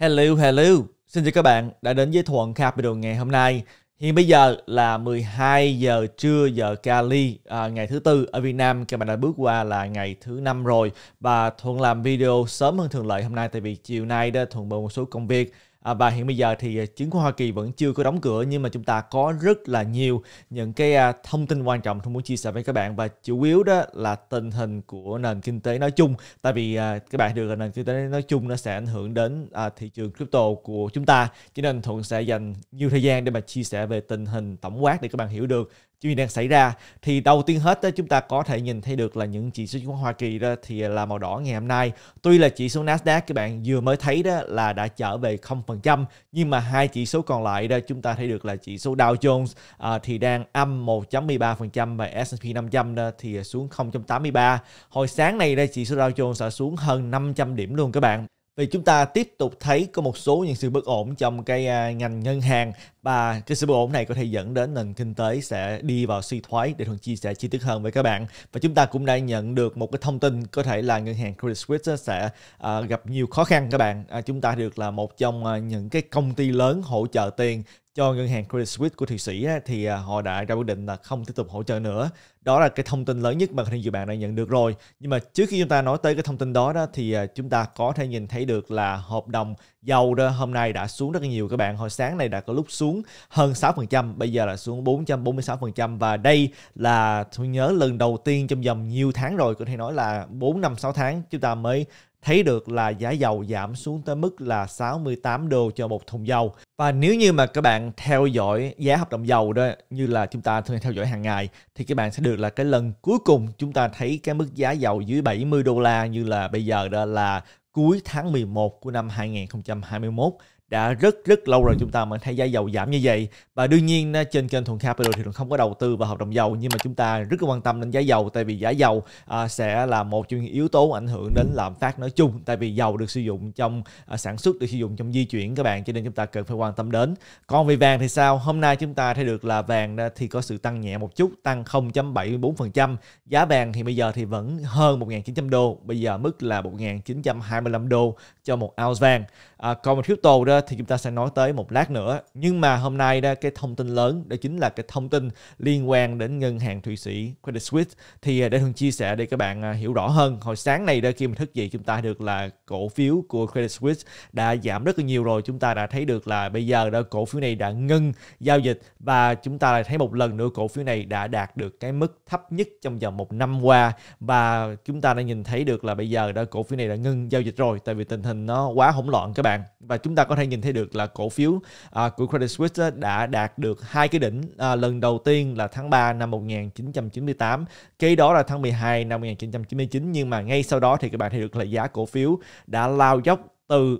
Hello, hello. Xin chào các bạn đã đến với Thuận Capital ngày hôm nay. Hiện bây giờ là 12 giờ trưa giờ Cali à, ngày thứ tư ở Việt Nam các bạn đã bước qua là ngày thứ năm rồi và Thuận làm video sớm hơn thường lệ hôm nay tại vì chiều nay đó Thuận bận một số công việc À, và hiện bây giờ thì à, chứng khoán Hoa Kỳ vẫn chưa có đóng cửa nhưng mà chúng ta có rất là nhiều những cái à, thông tin quan trọng tôi muốn chia sẻ với các bạn và chủ yếu đó là tình hình của nền kinh tế nói chung tại vì à, các bạn được là nền kinh tế nói chung nó sẽ ảnh hưởng đến à, thị trường crypto của chúng ta cho nên Thuận sẽ dành nhiều thời gian để mà chia sẻ về tình hình tổng quát để các bạn hiểu được chuyện gì đang xảy ra thì đầu tiên hết đó, chúng ta có thể nhìn thấy được là những chỉ số chứng khoán Hoa Kỳ đó thì là màu đỏ ngày hôm nay tuy là chỉ số Nasdaq các bạn vừa mới thấy đó là đã trở về 0% nhưng mà hai chỉ số còn lại đó chúng ta thấy được là chỉ số Dow Jones à, thì đang âm 1.13% và S&P 500 đó thì xuống 0.83 hồi sáng này đây chỉ số Dow Jones đã xuống hơn 500 điểm luôn các bạn vì chúng ta tiếp tục thấy có một số những sự bất ổn trong cái à, ngành ngân hàng và cái sự bất ổn này có thể dẫn đến nền kinh tế sẽ đi vào suy thoái để thường chia sẻ chi tiết hơn với các bạn và chúng ta cũng đã nhận được một cái thông tin có thể là ngân hàng Credit Suisse sẽ uh, gặp nhiều khó khăn các bạn uh, chúng ta được là một trong uh, những cái công ty lớn hỗ trợ tiền cho ngân hàng Credit Suisse của Thụy Sĩ thì à, họ đã ra quyết định là không tiếp tục hỗ trợ nữa. Đó là cái thông tin lớn nhất mà hình dự bạn đã nhận được rồi. Nhưng mà trước khi chúng ta nói tới cái thông tin đó đó thì à, chúng ta có thể nhìn thấy được là hợp đồng dầu đó hôm nay đã xuống rất nhiều các bạn. Hồi sáng này đã có lúc xuống hơn 6%, bây giờ là xuống 446% và đây là tôi nhớ lần đầu tiên trong vòng nhiều tháng rồi có thể nói là 4 năm 6 tháng chúng ta mới thấy được là giá dầu giảm xuống tới mức là 68 đô cho một thùng dầu. Và nếu như mà các bạn theo dõi giá hợp đồng dầu đó như là chúng ta thường theo dõi hàng ngày thì các bạn sẽ được là cái lần cuối cùng chúng ta thấy cái mức giá dầu dưới 70 đô la như là bây giờ đó là cuối tháng 11 của năm 2021 đã rất rất lâu rồi chúng ta mới thấy giá dầu giảm như vậy và đương nhiên ờ, trên kênh thuận capital thì không có đầu tư vào hợp đồng dầu nhưng mà chúng ta rất quan tâm đến giá dầu tại vì giá dầu ờ, sẽ là một trong những yếu tố ảnh hưởng đến lạm phát nói chung tại vì dầu được sử dụng trong ờ, sản xuất được sử dụng trong di chuyển các bạn cho nên chúng ta cần phải quan tâm đến còn về vàng thì sao hôm nay chúng ta thấy được là vàng thì có sự tăng nhẹ một chút tăng 0.74% giá vàng thì bây giờ thì vẫn hơn 1.900 đô bây giờ mức là 1.925 đô cho một ounce vàng à, còn một crypto đó thì chúng ta sẽ nói tới một lát nữa. Nhưng mà hôm nay đó cái thông tin lớn đó chính là cái thông tin liên quan đến ngân hàng Thụy Sĩ Credit Suisse. Thì à, để thường chia sẻ để các bạn à, hiểu rõ hơn. Hồi sáng này đó khi mình thức dậy chúng ta được là cổ phiếu của Credit Suisse đã giảm rất là nhiều rồi. Chúng ta đã thấy được là bây giờ đó cổ phiếu này đã ngưng giao dịch và chúng ta lại thấy một lần nữa cổ phiếu này đã đạt được cái mức thấp nhất trong vòng một năm qua và chúng ta đã nhìn thấy được là bây giờ đó cổ phiếu này đã ngưng giao dịch rồi tại vì tình hình nó quá hỗn loạn các bạn và chúng ta có thể nhìn thấy được là cổ phiếu à, của Credit Suisse đã đạt được hai cái đỉnh à, lần đầu tiên là tháng 3 năm 1998 cái đó là tháng 12 năm 1999 nhưng mà ngay sau đó thì các bạn thấy được là giá cổ phiếu đã lao dốc từ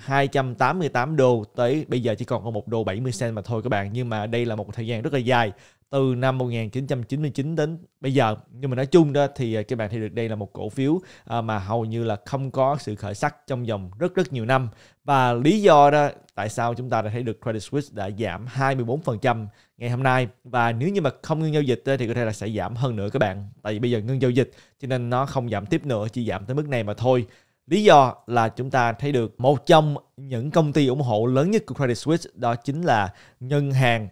288 đô tới bây giờ chỉ còn có 1 đô 70 cent mà thôi các bạn nhưng mà đây là một thời gian rất là dài từ năm 1999 đến bây giờ nhưng mà nói chung đó thì ờ, các bạn thấy được đây là một cổ phiếu ờ, mà hầu như là không có sự khởi sắc trong vòng rất rất nhiều năm và lý do đó tại sao chúng ta đã thấy được Credit Suisse đã giảm 24% ngày hôm nay và nếu như mà không ngưng giao dịch thì có thể là sẽ giảm hơn nữa các bạn tại vì bây giờ ngưng giao dịch cho nên nó không giảm tiếp nữa chỉ giảm tới mức này mà thôi Lý do là chúng ta thấy được một trong những công ty ủng hộ lớn nhất của Credit Suisse đó chính là ngân hàng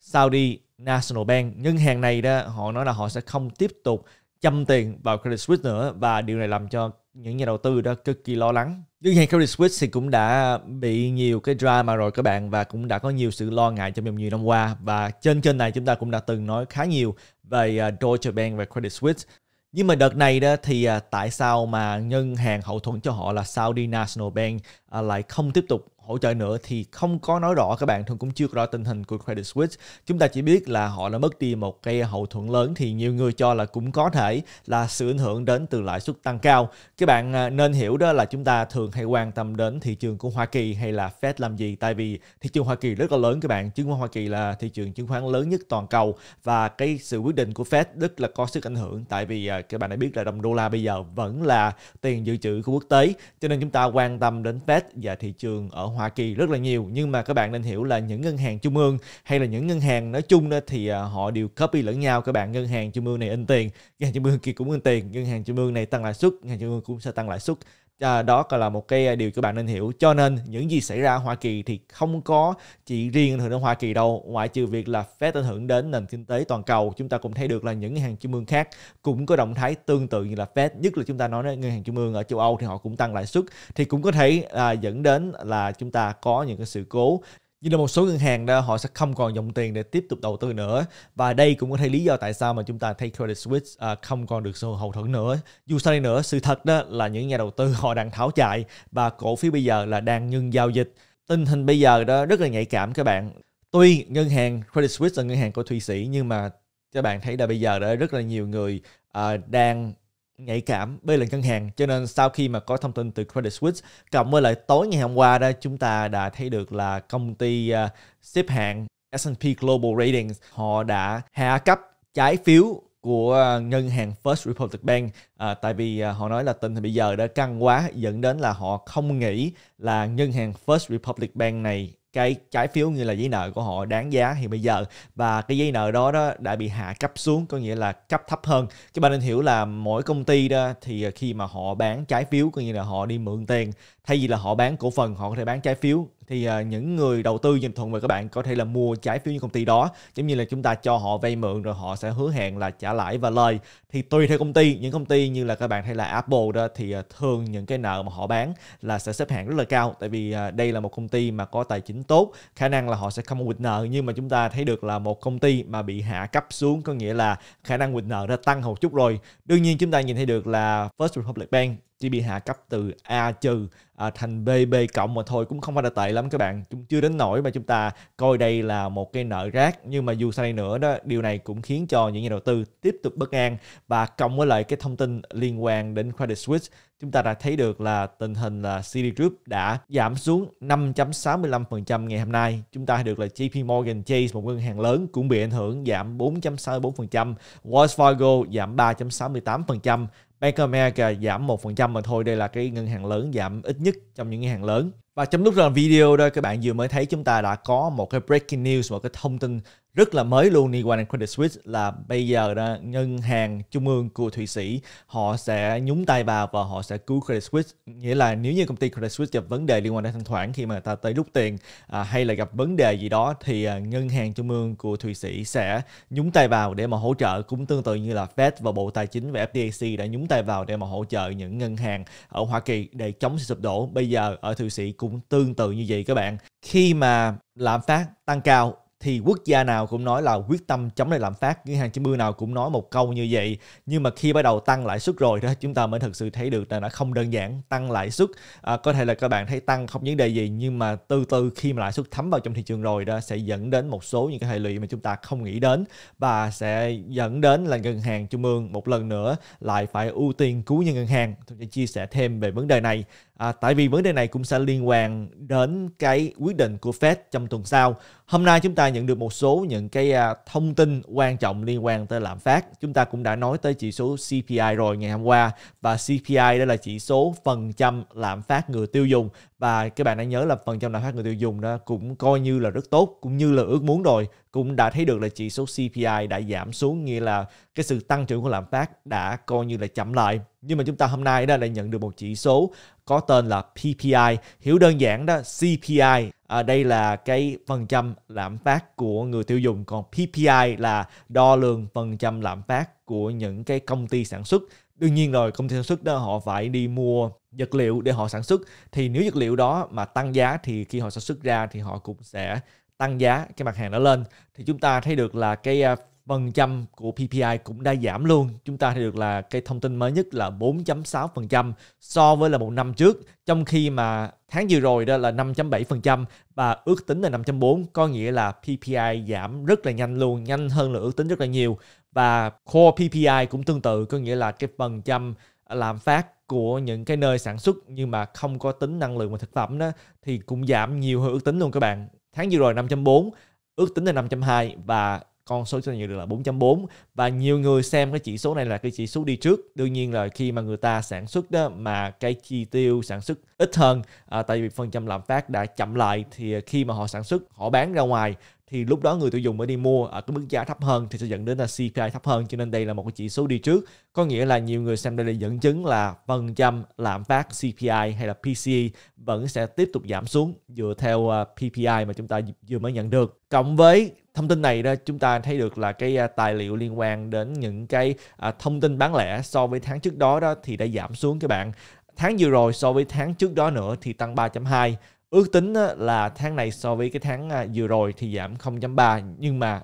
Saudi National Bank. Ngân hàng này đó họ nói là họ sẽ không tiếp tục chăm tiền vào Credit Suisse nữa và điều này làm cho những nhà đầu tư đó cực kỳ lo lắng. Ngân hàng Credit Suisse thì cũng đã bị nhiều cái drama rồi các bạn và cũng đã có nhiều sự lo ngại trong nhiều năm qua và trên kênh này chúng ta cũng đã từng nói khá nhiều về à, Deutsche Bank và Credit Suisse nhưng mà đợt này đó thì à, tại sao mà ngân hàng hậu thuẫn cho họ là Saudi National Bank à, lại không tiếp tục hỗ trợ nữa thì không có nói rõ các bạn thường cũng chưa rõ tình hình của Credit Suisse chúng ta chỉ biết là họ đã mất đi một cây hậu thuẫn lớn thì nhiều người cho là cũng có thể là sự ảnh hưởng đến từ lãi suất tăng cao các bạn à, nên hiểu đó là chúng ta thường hay quan tâm đến thị trường của Hoa Kỳ hay là Fed làm gì tại vì thị trường Hoa Kỳ rất là lớn các bạn chứng khoán Hoa Kỳ là thị trường chứng khoán lớn nhất toàn cầu và cái sự quyết định của Fed rất là có sức ảnh hưởng tại vì à, các bạn đã biết là đồng đô la bây giờ vẫn là tiền dự trữ của quốc tế cho nên chúng ta quan tâm đến Fed và thị trường ở Hoa Kỳ rất là nhiều nhưng mà các bạn nên hiểu là những ngân hàng trung ương hay là những ngân hàng nói chung đó thì à, họ đều copy lẫn nhau các bạn ngân hàng trung ương này in tiền ngân hàng trung ương kia cũng in tiền ngân hàng trung ương này tăng lãi suất ngân hàng trung ương cũng sẽ tăng lãi suất à, đó là một cái ờ, điều các bạn nên hiểu cho nên những gì xảy ra ở Hoa Kỳ thì không có chỉ riêng ảnh hưởng đến Hoa Kỳ đâu ngoại trừ việc là Fed ảnh hưởng đến nền kinh tế toàn cầu chúng ta cũng thấy được là những ngân hàng trung ương khác cũng có động thái tương tự như là Fed nhất là chúng ta nói đến ngân hàng trung ương ở châu Âu thì họ cũng tăng lãi suất thì cũng có thể à, dẫn đến là chúng ta có những cái sự cố như là một số ngân hàng đó họ sẽ không còn dòng tiền để tiếp tục đầu tư nữa và đây cũng có thể lý do tại sao mà chúng ta thấy Credit Suisse à, không còn được sự hậu thuẫn nữa. Dù sao đi nữa, sự thật đó là những nhà đầu tư họ đang tháo chạy và cổ phiếu bây giờ là đang ngưng giao dịch. Tình hình bây giờ đó rất là nhạy cảm các bạn. Tuy ngân hàng Credit Suisse là ngân hàng của Thụy Sĩ nhưng mà các bạn thấy là bây giờ đó rất là nhiều người uh, đang nhạy cảm bên lề ngân hàng cho nên sau khi mà có thông tin từ Credit Suisse cộng với lại tối ngày hôm qua đó chúng ta đã thấy được là công ty à, xếp hạng S&P Global Ratings họ đã hạ cấp trái phiếu của à, ngân hàng First Republic Bank à, tại vì à, họ nói là tình thì bây giờ đã căng quá dẫn đến là họ không nghĩ là ngân hàng First Republic Bank này cái trái phiếu như là giấy nợ của họ đáng giá thì bây giờ và cái giấy nợ đó đó đã bị hạ cấp xuống có nghĩa là cấp thấp hơn các bạn nên hiểu là mỗi công ty đó thì khi mà họ bán trái phiếu có nghĩa là họ đi mượn tiền thay vì là họ bán cổ phần họ có thể bán trái phiếu thì uh, những người đầu tư nhìn thuận về các bạn có thể là mua trái phiếu những công ty đó giống như là chúng ta cho họ vay mượn rồi họ sẽ hứa hẹn là trả lãi và lời thì tùy theo công ty những công ty như là các bạn thấy là Apple đó thì uh, thường những cái nợ mà họ bán là sẽ xếp hạng rất là cao tại vì uh, đây là một công ty mà có tài chính tốt khả năng là họ sẽ không quỵt nợ nhưng mà chúng ta thấy được là một công ty mà bị hạ cấp xuống có nghĩa là khả năng quỵt nợ đã tăng một chút rồi đương nhiên chúng ta nhìn thấy được là First Republic Bank chỉ bị hạ cấp từ A trừ à, thành BB cộng mà thôi cũng không phải là tệ lắm các bạn chúng chưa đến nổi mà chúng ta coi đây là một cái nợ rác nhưng mà dù sao đây nữa đó điều này cũng khiến cho những nhà đầu tư tiếp tục bất an và cộng với lại cái thông tin liên quan đến Credit Suisse chúng ta đã thấy được là tình hình là City Group đã giảm xuống 5.65% ngày hôm nay. Chúng ta được là JP Morgan Chase, một ngân hàng lớn cũng bị ảnh hưởng giảm 4.64%, Wells Fargo giảm 3.68%, Bank of America giảm 1% mà thôi. Đây là cái ngân hàng lớn giảm ít nhất trong những ngân hàng lớn. Và trong lúc làm video đó các bạn vừa mới thấy chúng ta đã có một cái breaking news, một cái thông tin rất là mới luôn liên quan đến Credit Suisse là bây giờ đó, ngân hàng trung ương của Thụy Sĩ họ sẽ nhúng tay vào và họ sẽ cứu Credit Suisse nghĩa là nếu như công ty Credit Suisse gặp vấn đề liên quan đến thanh khoản khi mà ta tới rút tiền à, hay là gặp vấn đề gì đó thì à, ngân hàng trung ương của Thụy Sĩ sẽ nhúng tay vào để mà hỗ trợ cũng tương tự như là Fed và Bộ Tài chính và FDIC đã nhúng tay vào để mà hỗ trợ những ngân hàng ở Hoa Kỳ để chống sự sụp đổ bây giờ ở Thụy Sĩ cũng tương tự như vậy các bạn khi mà lạm phát tăng cao thì quốc gia nào cũng nói là quyết tâm chống lại lạm phát ngân hàng trung ương nào cũng nói một câu như vậy nhưng mà khi bắt đầu tăng lãi suất rồi đó chúng ta mới thực sự thấy được là nó không đơn giản tăng lãi suất à, có thể là các bạn thấy tăng không vấn đề gì nhưng mà từ từ khi mà lãi suất thấm vào trong thị trường rồi đó sẽ dẫn đến một số những cái hệ lụy mà chúng ta không nghĩ đến và sẽ dẫn đến là ngân hàng trung ương một lần nữa lại phải ưu tiên cứu những ngân hàng tôi sẽ chia sẻ thêm về vấn đề này à, tại vì vấn đề này cũng sẽ liên quan đến cái quyết định của Fed trong tuần sau hôm nay chúng ta nhận được một số những cái à, thông tin quan trọng liên quan tới lạm phát. Chúng ta cũng đã nói tới chỉ số CPI rồi ngày hôm qua và CPI đó là chỉ số phần trăm lạm phát người tiêu dùng và các bạn đã nhớ là phần trăm lạm phát người tiêu dùng đó cũng coi như là rất tốt cũng như là ước muốn rồi cũng đã thấy được là chỉ số CPI đã giảm xuống nghĩa là cái sự tăng trưởng của lạm phát đã coi như là chậm lại nhưng mà chúng ta hôm nay đã nhận được một chỉ số có tên là PPI hiểu đơn giản đó CPI à, đây là cái phần trăm lạm phát của người tiêu dùng còn PPI là đo lường phần trăm lạm phát của những cái công ty sản xuất đương nhiên rồi công ty sản xuất đó họ phải đi mua vật liệu để họ sản xuất thì nếu vật liệu đó mà tăng giá thì khi họ sản xuất ra thì họ cũng sẽ tăng giá cái mặt hàng đó lên thì chúng ta thấy được là cái à, phần trăm của PPI cũng đã giảm luôn. Chúng ta thấy được là cái thông tin mới nhất là 4.6% so với là một năm trước, trong khi mà tháng vừa rồi đó là 5.7% và ước tính là 5.4 có nghĩa là PPI giảm rất là nhanh luôn, nhanh hơn là ước tính rất là nhiều và core PPI cũng tương tự có nghĩa là cái phần trăm làm phát của những cái nơi sản xuất nhưng mà không có tính năng lượng và thực phẩm đó thì cũng giảm nhiều hơn ước tính luôn các bạn. Tháng vừa rồi 5.4, ước tính là 5.2 và con số chúng ta được là 4.4 và nhiều người xem cái chỉ số này là cái chỉ số đi trước đương nhiên là khi mà người ta sản xuất đó mà cái chi tiêu sản xuất ít hơn à, tại vì phần trăm lạm phát đã chậm lại thì khi mà họ sản xuất họ bán ra ngoài thì lúc đó người tiêu dùng mới đi mua ở cái mức giá thấp hơn thì sẽ dẫn đến là CPI thấp hơn cho nên đây là một cái chỉ số đi trước có nghĩa là nhiều người xem đây là dẫn chứng là phần trăm lạm phát CPI hay là PCE vẫn sẽ tiếp tục giảm xuống dựa theo à, PPI mà chúng ta vừa mới nhận được cộng với thông tin này đó chúng ta thấy được là cái à, tài liệu liên quan đến những cái à, thông tin bán lẻ so với tháng trước đó đó thì đã giảm xuống các bạn tháng vừa rồi so với tháng trước đó nữa thì tăng 3.2 ước tính là tháng này so với cái tháng à, vừa rồi thì giảm 0.3 nhưng mà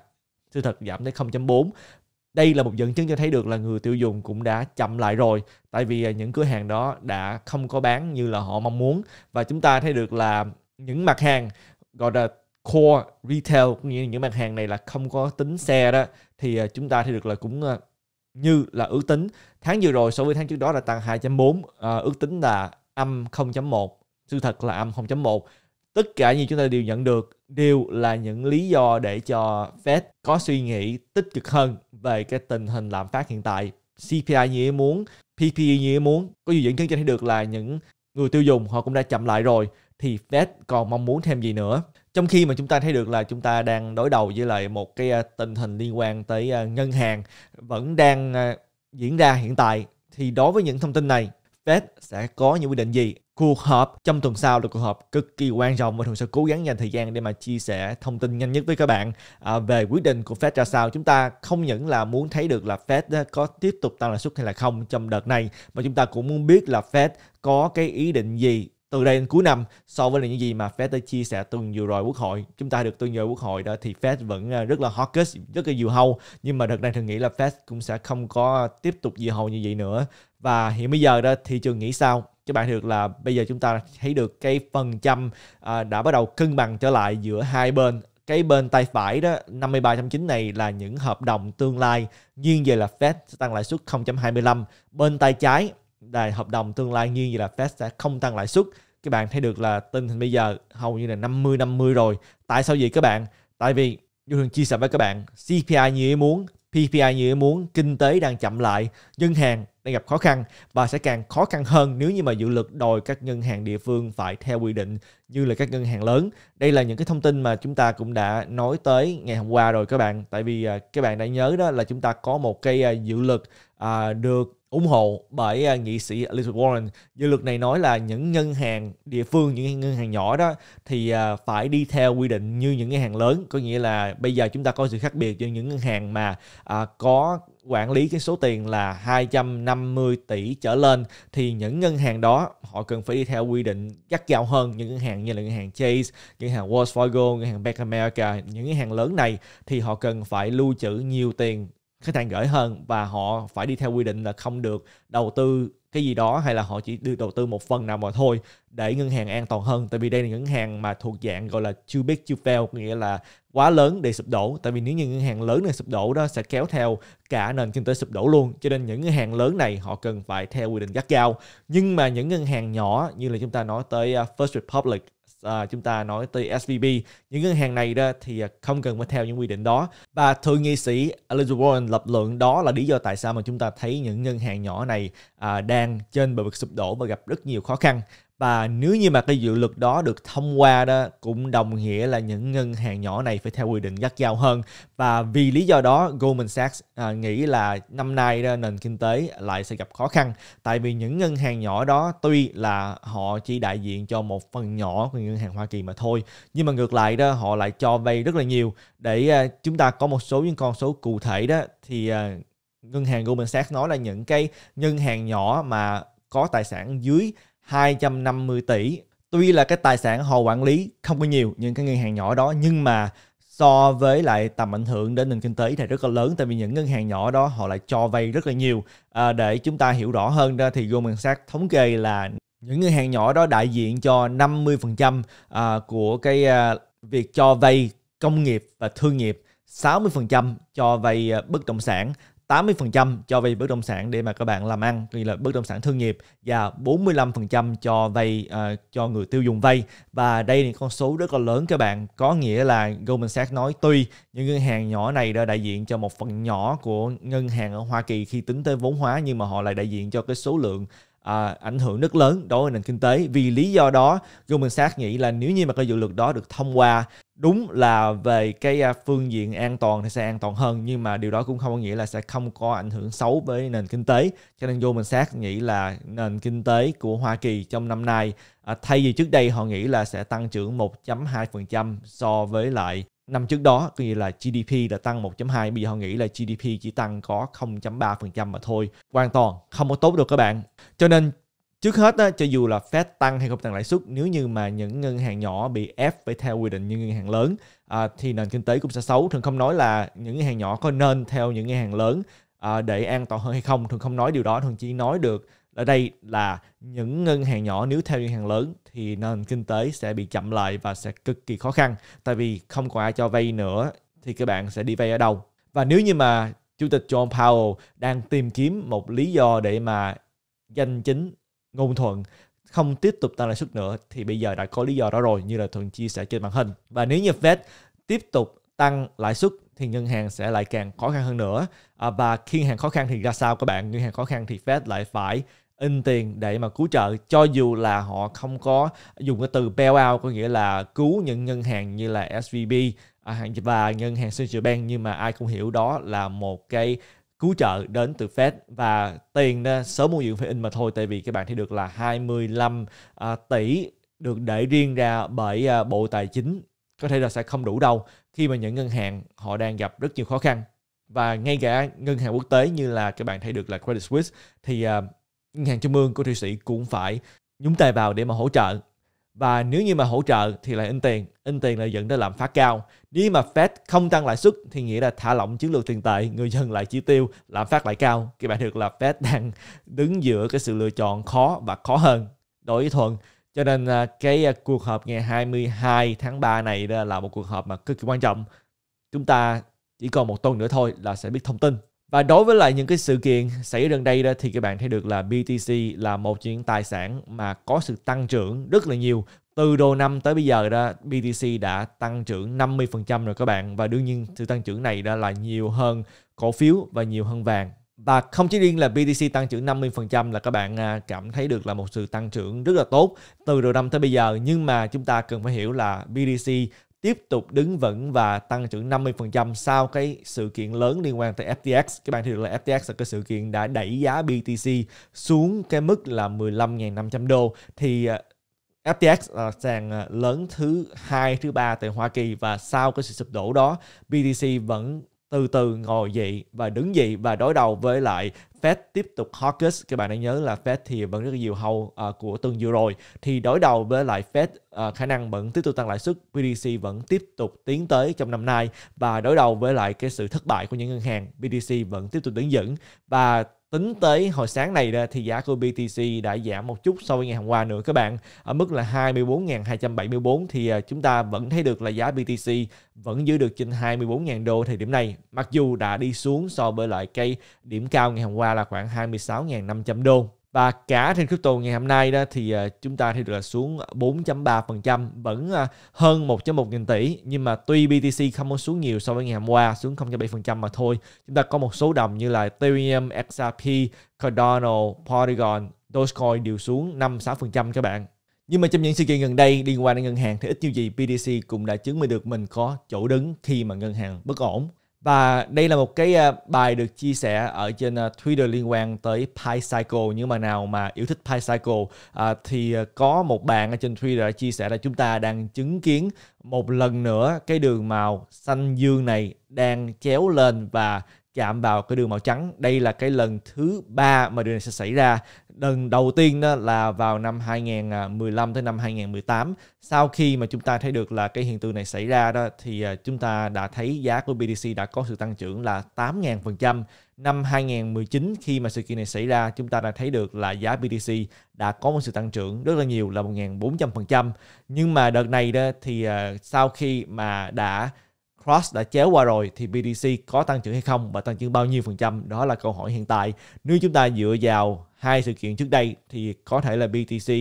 sự thật giảm tới 0.4 đây là một dẫn chứng cho thấy được là người tiêu dùng cũng đã chậm lại rồi tại vì à, những cửa hàng đó đã không có bán như là họ mong muốn và chúng ta thấy được là những mặt hàng gọi là core retail cũng như những mặt hàng này là không có tính xe đó thì à, chúng ta thấy được là cũng như là ước tính tháng vừa rồi so với tháng trước đó là tăng 2.4 ước tính là âm 0 sự thật là âm 0.1 tất cả như chúng ta đều nhận được đều là những lý do để cho Fed có suy nghĩ tích cực hơn về cái tình hình lạm phát hiện tại CPI như ý muốn PPI như ý muốn có gì dẫn chứng cho thấy được là những người tiêu dùng họ cũng đã chậm lại rồi thì Fed còn mong muốn thêm gì nữa trong khi mà chúng ta thấy được là chúng ta đang đối đầu với lại một cái à, tình hình liên quan tới à, ngân hàng vẫn đang à, diễn ra hiện tại thì đối với những thông tin này Fed sẽ có những quy định gì cuộc họp trong tuần sau là cuộc họp cực kỳ quan trọng và thường sẽ cố gắng dành thời gian để mà chia sẻ thông tin nhanh nhất với các bạn à, về quyết định của Fed ra sao chúng ta không những là muốn thấy được là Fed à, có tiếp tục tăng lãi suất hay là không trong đợt này mà chúng ta cũng muốn biết là Fed có cái ý định gì từ đây đến cuối năm so với những gì mà Fed đã chia sẻ tuần vừa rồi quốc hội chúng ta được tuần vừa quốc hội đó thì Fed vẫn à, rất là hawkish rất là nhiều hâu nhưng mà đợt này thường nghĩ là Fed cũng sẽ không có tiếp tục nhiều hầu như vậy nữa và hiện bây giờ đó thị trường nghĩ sao các bạn được là bây giờ chúng ta thấy được cái phần trăm à, đã bắt đầu cân bằng trở lại giữa hai bên cái bên tay phải đó 53.9 này là những hợp đồng tương lai nghiêng về là Fed sẽ tăng lãi suất 0.25 bên tay trái là hợp đồng tương lai nghiêng về là Fed sẽ không tăng lãi suất các bạn thấy được là tình hình bây giờ hầu như là 50 50 rồi tại sao vậy các bạn tại vì như thường chia sẻ với các bạn CPI như ý muốn PPI như ý muốn kinh tế đang chậm lại ngân hàng đang gặp khó khăn và sẽ càng khó khăn hơn nếu như mà dự luật đòi các ngân hàng địa phương phải theo quy định như là các ngân hàng lớn. Đây là những cái thông tin mà chúng ta cũng đã nói tới ngày hôm qua rồi các bạn. Tại vì à, các bạn đã nhớ đó là chúng ta có một cái à, dự luật à, được ủng hộ bởi nghị sĩ Elizabeth Warren. Dự luật này nói là những ngân hàng địa phương, những ngân hàng nhỏ đó thì phải đi theo quy định như những ngân hàng lớn. Có nghĩa là bây giờ chúng ta có sự khác biệt giữa những ngân hàng mà có quản lý cái số tiền là 250 tỷ trở lên thì những ngân hàng đó họ cần phải đi theo quy định gắt gao hơn những ngân hàng như là ngân hàng Chase, ngân hàng Wells Fargo, ngân hàng Bank America, những ngân hàng lớn này thì họ cần phải lưu trữ nhiều tiền khách hàng gửi hơn và họ phải đi theo quy định là không được đầu tư cái gì đó hay là họ chỉ đưa đầu tư một phần nào mà thôi để ngân hàng an toàn hơn tại vì đây là ngân hàng mà thuộc dạng gọi là chưa biết chưa fail nghĩa là quá lớn để sụp đổ tại vì nếu như ngân hàng lớn này sụp đổ đó sẽ kéo theo cả nền kinh tế sụp đổ luôn cho nên những ngân hàng lớn này họ cần phải theo quy định gắt gao nhưng mà những ngân hàng nhỏ như là chúng ta nói tới à, First Republic à, chúng ta nói tới SVB những ngân hàng này đó thì à, không cần phải theo những quy định đó và thượng nghị sĩ Elizabeth Warren lập luận đó là lý do tại sao mà chúng ta thấy những ngân hàng nhỏ này à, đang trên bờ vực sụp đổ và gặp rất nhiều khó khăn và nếu như mà cái dự luật đó được thông qua đó cũng đồng nghĩa là những ngân hàng nhỏ này phải theo quy định gắt gao hơn và vì lý do đó Goldman Sachs à, nghĩ là năm nay đó, nền kinh tế lại sẽ gặp khó khăn tại vì những ngân hàng nhỏ đó tuy là họ chỉ đại diện cho một phần nhỏ của ngân hàng Hoa Kỳ mà thôi nhưng mà ngược lại đó họ lại cho vay rất là nhiều để à, chúng ta có một số những con số cụ thể đó thì à, ngân hàng Goldman Sachs nói là những cái ngân hàng nhỏ mà có tài sản dưới 250 tỷ. Tuy là cái tài sản họ quản lý không có nhiều những cái ngân hàng nhỏ đó nhưng mà so với lại tầm ảnh hưởng đến nền kinh tế thì rất là lớn tại vì những ngân hàng nhỏ đó họ lại cho vay rất là nhiều à, để chúng ta hiểu rõ hơn ra thì Goldman Sachs thống kê là những ngân hàng nhỏ đó đại diện cho 50% à, của cái à, việc cho vay công nghiệp và thương nghiệp 60% cho vay à, bất động sản 80% cho vay bất động sản để mà các bạn làm ăn như là bất động sản thương nghiệp và 45% cho vay uh, cho người tiêu dùng vay và đây là con số rất là lớn các bạn có nghĩa là Goldman Sachs nói tuy những ngân hàng nhỏ này đã đại diện cho một phần nhỏ của ngân hàng ở Hoa Kỳ khi tính tới vốn hóa nhưng mà họ lại đại diện cho cái số lượng à, ảnh hưởng rất lớn đối với nền kinh tế. Vì lý do đó, Goldman Sachs nghĩ là nếu như mà cái dự luật đó được thông qua đúng là về cái à, phương diện an toàn thì sẽ an toàn hơn nhưng mà điều đó cũng không có nghĩa là sẽ không có ảnh hưởng xấu với nền kinh tế cho nên Goldman Sachs nghĩ là nền kinh tế của Hoa Kỳ trong năm nay à, thay vì trước đây họ nghĩ là sẽ tăng trưởng 1.2% so với lại năm trước đó có nghĩa là GDP đã tăng 1.2 bây giờ họ nghĩ là GDP chỉ tăng có 0.3% mà thôi hoàn toàn không có tốt được các bạn cho nên trước hết á, cho dù là Fed tăng hay không tăng lãi suất nếu như mà những ngân hàng nhỏ bị ép phải theo quy định như ngân hàng lớn à, thì nền kinh tế cũng sẽ xấu thường không nói là những ngân hàng nhỏ có nên theo những ngân hàng lớn à, để an toàn hơn hay không thường không nói điều đó thường chỉ nói được ở đây là những ngân hàng nhỏ nếu theo ngân hàng lớn thì nền kinh tế sẽ bị chậm lại và sẽ cực kỳ khó khăn tại vì không có ai cho vay nữa thì các bạn sẽ đi vay ở đâu và nếu như mà chủ tịch John Powell đang tìm kiếm một lý do để mà danh chính ngôn thuận không tiếp tục tăng lãi suất nữa thì bây giờ đã có lý do đó rồi như là thuận chia sẻ trên màn hình và nếu như Fed tiếp tục tăng lãi suất thì ngân hàng sẽ lại càng khó khăn hơn nữa à, và khi ngân hàng khó khăn thì ra sao các bạn ngân hàng khó khăn thì Fed lại phải in tiền để mà cứu trợ cho dù là họ không có dùng cái từ bailout có nghĩa là cứu những ngân hàng như là SVB à, và ngân hàng Central Bank nhưng mà ai cũng hiểu đó là một cái cứu trợ đến từ Fed và tiền sớm mua dự phải in mà thôi tại vì các bạn thấy được là 25 à, tỷ được để riêng ra bởi à, Bộ Tài chính có thể là sẽ không đủ đâu khi mà những ngân hàng họ đang gặp rất nhiều khó khăn và ngay cả ngân hàng quốc tế như là các bạn thấy được là Credit Suisse thì uh, ngân hàng trung ương của thụy sĩ cũng phải nhúng tay vào để mà hỗ trợ và nếu như mà hỗ trợ thì lại in tiền in tiền lại dẫn đến lạm phát cao nếu mà fed không tăng lãi suất thì nghĩa là thả lỏng chiến lược tiền tệ người dân lại chi tiêu lạm phát lại cao các bạn được là fed đang đứng giữa cái sự lựa chọn khó và khó hơn đối với thuận cho nên à, cái à, cuộc họp ngày 22 tháng 3 này là một cuộc họp mà cực kỳ quan trọng chúng ta chỉ còn một tuần nữa thôi là sẽ biết thông tin và đối với lại những cái sự kiện xảy ra gần đây đó thì các bạn thấy được là BTC là một những tài sản mà có sự tăng trưởng rất là nhiều. Từ đầu năm tới bây giờ đó BTC đã tăng trưởng 50% rồi các bạn và đương nhiên sự tăng trưởng này đó là nhiều hơn cổ phiếu và nhiều hơn vàng. Và không chỉ riêng là BTC tăng trưởng 50% là các bạn à, cảm thấy được là một sự tăng trưởng rất là tốt từ đầu năm tới bây giờ. Nhưng mà chúng ta cần phải hiểu là BTC tiếp tục đứng vững và tăng trưởng 50% sau cái sự kiện lớn liên quan tới FTX. Các bạn thì được là FTX là cái sự kiện đã đẩy giá BTC xuống cái mức là 15.500 đô thì à, FTX là sàn à, lớn thứ hai thứ ba tại Hoa Kỳ và sau cái sự sụp đổ đó BTC vẫn từ từ ngồi dậy và đứng dậy và đối đầu với lại Fed tiếp tục hawkish các bạn đã nhớ là Fed thì vẫn rất nhiều hầu uh, của tuần vừa rồi thì đối đầu với lại Fed uh, khả năng vẫn tiếp tục tăng lãi suất, BDC vẫn tiếp tục tiến tới trong năm nay và đối đầu với lại cái sự thất bại của những ngân hàng, BDC vẫn tiếp tục đứng dẫn và tính tới hồi sáng này ra thì giá của BTC đã giảm một chút so với ngày hôm qua nữa các bạn ở mức là 24.274 thì ờ, chúng ta vẫn thấy được là giá BTC vẫn giữ được trên 24.000 đô thời điểm này mặc dù đã đi xuống so với lại cái điểm cao ngày hôm qua là khoảng 26.500 đô và cả trên crypto ngày hôm nay đó thì à, chúng ta thì được là xuống 4.3% vẫn à, hơn 1.1 nghìn tỷ nhưng mà tuy BTC không có xuống nhiều so với ngày hôm qua xuống 0.7% mà thôi chúng ta có một số đồng như là Ethereum, XRP, Cardano, Polygon, Dogecoin đều xuống 5-6% các bạn nhưng mà trong những sự kiện gần đây liên quan đến ngân hàng thì ít nhiều gì BTC cũng đã chứng minh được mình có chỗ đứng khi mà ngân hàng bất ổn và đây là một cái ờ, bài được chia sẻ ở trên ờ, Twitter liên quan tới pi cycle Những mà nào mà yêu thích PyCycle à, ờ, thì có một bạn ở trên Twitter đã chia sẻ là chúng ta đang chứng kiến một lần nữa cái đường màu xanh dương này đang chéo lên và chạm vào cái đường màu trắng. Đây là cái lần thứ ba mà đường này sẽ xảy ra lần đầu tiên đó là vào năm 2015 tới năm 2018 sau khi mà chúng ta thấy được là cái hiện tượng này xảy ra đó thì à, chúng ta đã thấy giá của BTC đã có sự tăng trưởng là 8.000% năm 2019 khi mà sự kiện này xảy ra chúng ta đã thấy được là giá BTC đã có một sự tăng trưởng rất là nhiều là 1.400% nhưng mà đợt này đó thì à, sau khi mà đã cross đã chéo qua rồi thì BTC có tăng trưởng hay không và tăng trưởng bao nhiêu phần trăm đó là câu hỏi hiện tại nếu chúng ta dựa vào hai sự kiện trước đây thì có thể là BTC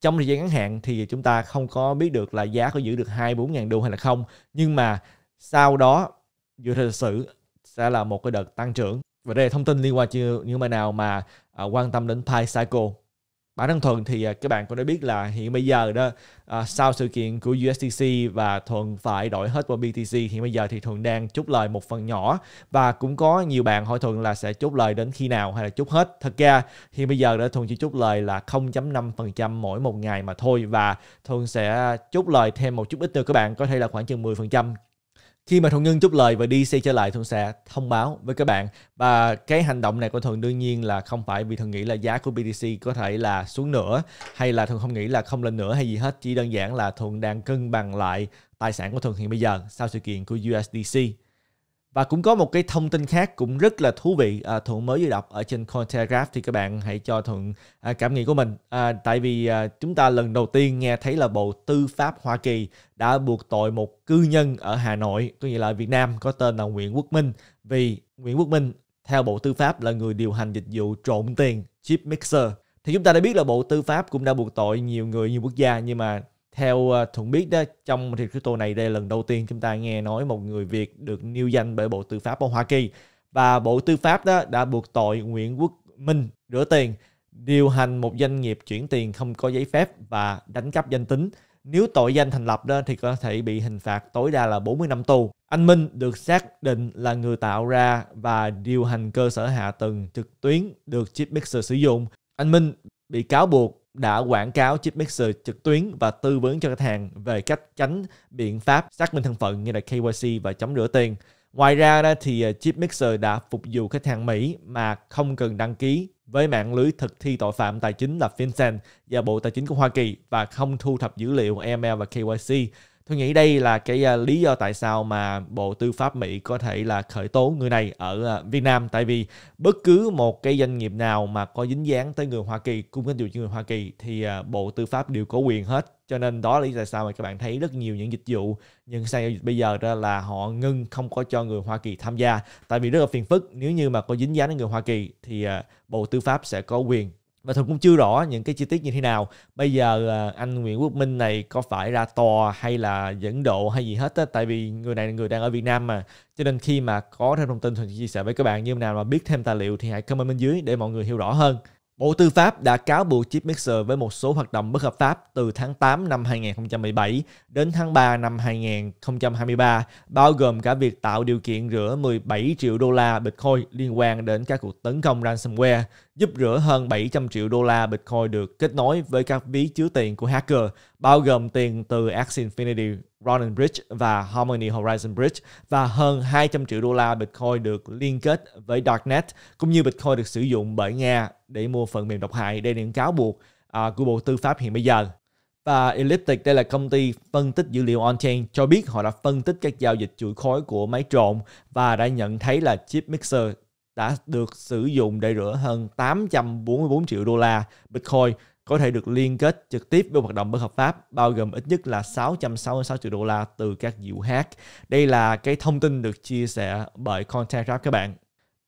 trong thời gian ngắn hạn thì chúng ta không có biết được là giá có giữ được bốn ngàn đô hay là không nhưng mà sau đó dựa theo sự sẽ là một cái đợt tăng trưởng và đây là thông tin liên quan chưa những bạn nào mà uh, quan tâm đến Pi Cycle bản thân thuận thì à, các bạn cũng đã biết là hiện bây giờ đó à, sau sự kiện của USDC và thuận phải đổi hết vào BTC thì bây giờ thì thuận đang chốt lời một phần nhỏ và cũng có nhiều bạn hỏi thuận là sẽ chốt lời đến khi nào hay là chốt hết thật ra thì bây giờ đó thuận chỉ chốt lời là 0.5% mỗi một ngày mà thôi và thuận sẽ chốt lời thêm một chút ít nữa các bạn có thể là khoảng chừng 10% khi mà thuận nhân chúc lời và đi xe trở lại thuận sẽ thông báo với các bạn và cái hành động này của thuận đương nhiên là không phải vì thuận nghĩ là giá của BTC có thể là xuống nữa hay là thuận không nghĩ là không lên nữa hay gì hết chỉ đơn giản là thuận đang cân bằng lại tài sản của thuận hiện bây giờ sau sự kiện của USDC và cũng có một cái thông tin khác cũng rất là thú vị à, thuận mới vừa đọc ở trên Cointelegraph thì các bạn hãy cho thuận à, cảm nghĩ của mình à, tại vì à, chúng ta lần đầu tiên nghe thấy là bộ tư pháp Hoa Kỳ đã buộc tội một cư nhân ở Hà Nội có nghĩa là Việt Nam có tên là Nguyễn Quốc Minh vì Nguyễn Quốc Minh theo bộ tư pháp là người điều hành dịch vụ trộn tiền chip mixer thì chúng ta đã biết là bộ tư pháp cũng đã buộc tội nhiều người nhiều quốc gia nhưng mà theo ờ, thuận biết đó trong thị crypto này đây là lần đầu tiên chúng ta nghe nói một người Việt được nêu danh bởi Bộ Tư pháp ở Hoa Kỳ và Bộ Tư pháp đó đã buộc tội Nguyễn Quốc Minh rửa tiền điều hành một doanh nghiệp chuyển tiền không có giấy phép và đánh cắp danh tính. Nếu tội danh thành lập đó thì có thể bị hình phạt tối đa là 40 năm tù. Anh Minh được xác định là người tạo ra và điều hành cơ sở hạ tầng trực tuyến được chip Mixer sử dụng. Anh Minh bị cáo buộc đã quảng cáo chip mixer trực tuyến và tư vấn cho khách hàng về cách tránh biện pháp xác minh thân phận như là KYC và chống rửa tiền. Ngoài ra thì à, chip mixer đã phục vụ khách hàng Mỹ mà không cần đăng ký với mạng lưới thực thi tội phạm tài chính là FinCEN và Bộ Tài chính của Hoa Kỳ và không thu thập dữ liệu EML và KYC. Tôi nghĩ đây là cái à, lý do tại sao mà Bộ Tư pháp Mỹ có thể là khởi tố người này ở à, Việt Nam tại vì bất cứ một cái doanh nghiệp nào mà có dính dáng tới người Hoa Kỳ, cung cấp dịch vụ người Hoa Kỳ thì à, Bộ Tư pháp đều có quyền hết. Cho nên đó là lý do tại sao mà các bạn thấy rất nhiều những dịch vụ những sang bây giờ đó là họ ngưng không có cho người Hoa Kỳ tham gia tại vì rất là phiền phức nếu như mà có dính dáng đến người Hoa Kỳ thì Bộ Tư pháp sẽ có quyền và thường cũng chưa rõ những cái chi tiết như thế nào bây giờ à, anh nguyễn quốc minh này có phải ra tòa hay là dẫn độ hay gì hết á tại vì người này là người đang ở việt nam mà cho nên khi mà có thêm thông tin thì chia sẻ với các bạn như nào mà biết thêm tài liệu thì hãy comment bên dưới để mọi người hiểu rõ hơn Bộ Tư pháp đã cáo buộc Chip Mixer với một số hoạt động bất hợp pháp từ tháng 8 năm 2017 đến tháng 3 năm 2023, bao gồm cả việc tạo điều kiện rửa 17 triệu đô la Bitcoin liên quan đến các cuộc tấn công ransomware giúp rửa hơn 700 triệu đô la Bitcoin được kết nối với các ví chứa tiền của hacker, bao gồm tiền từ Axie Infinity Ronin Bridge và Harmony Horizon Bridge và hơn 200 triệu đô la Bitcoin được liên kết với Darknet, cũng như Bitcoin được sử dụng bởi Nga để mua phần mềm độc hại. để là những cáo buộc à, của Bộ Tư pháp hiện bây giờ. Và Elliptic, đây là công ty phân tích dữ liệu on-chain, cho biết họ đã phân tích các giao dịch chuỗi khối của máy trộn và đã nhận thấy là chip mixer đã được sử dụng để rửa hơn 844 triệu đô la Bitcoin có thể được liên kết trực tiếp với hoạt động bất hợp pháp bao gồm ít nhất là 666 triệu đô la từ các vụ hack. Đây là cái thông tin được chia sẻ bởi Contact các bạn.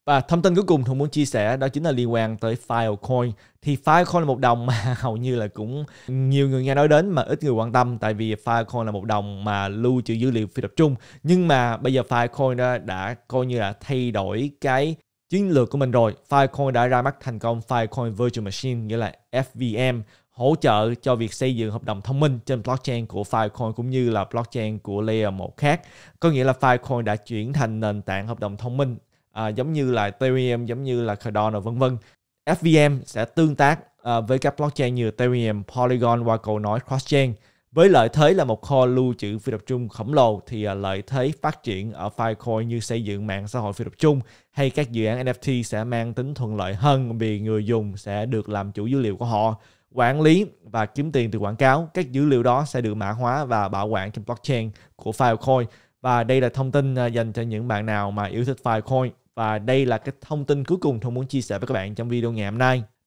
Và thông tin cuối cùng tôi muốn chia sẻ đó chính là liên quan tới Filecoin. Thì Filecoin là một đồng mà hầu như là cũng nhiều người nghe nói đến mà ít người quan tâm tại vì Filecoin là một đồng mà lưu trữ dữ liệu phi tập trung. Nhưng mà bây giờ Filecoin đã, đã coi như là thay đổi cái chiến lược của mình rồi, Filecoin đã ra mắt thành công Filecoin Virtual Machine nghĩa là FVM hỗ trợ cho việc xây dựng hợp đồng thông minh trên blockchain của Filecoin cũng như là blockchain của layer 1 khác. Có nghĩa là Filecoin đã chuyển thành nền tảng hợp đồng thông minh à, giống như là Ethereum, giống như là Cardano vân vân. FVM sẽ tương tác à, với các blockchain như Ethereum, Polygon, Waco nói cross-chain với lợi thế là một kho lưu trữ phi tập trung khổng lồ thì à, lợi thế phát triển ở Filecoin như xây dựng mạng xã hội phi tập trung hay các dự án NFT sẽ mang tính thuận lợi hơn vì người dùng sẽ được làm chủ dữ liệu của họ, quản lý và kiếm tiền từ quảng cáo. Các dữ liệu đó sẽ được mã hóa và bảo quản trên blockchain của Filecoin. Và đây là thông tin à, dành cho những bạn nào mà yêu thích Filecoin. Và đây là cái thông tin cuối cùng tôi muốn chia sẻ với các bạn trong video ngày hôm nay.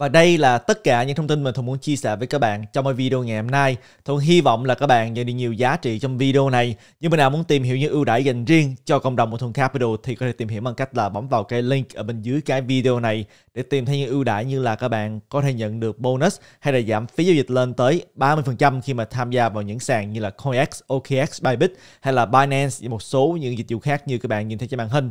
Và đây là tất cả những thông tin mà Thuận muốn chia sẻ với các bạn trong mỗi video ngày hôm nay. Thuận hy vọng là các bạn nhận được nhiều giá trị trong video này. Nhưng mà nào muốn tìm hiểu những ưu đãi dành riêng cho cộng đồng của Thuận Capital thì có thể tìm hiểu bằng cách là bấm vào cái link ở bên dưới cái video này để tìm thấy những ưu đãi như là các bạn có thể nhận được bonus hay là giảm phí giao dịch lên tới 30% khi mà tham gia vào những sàn như là CoinX, OKX, Bybit hay là Binance và một số những dịch vụ khác như các bạn nhìn thấy trên màn hình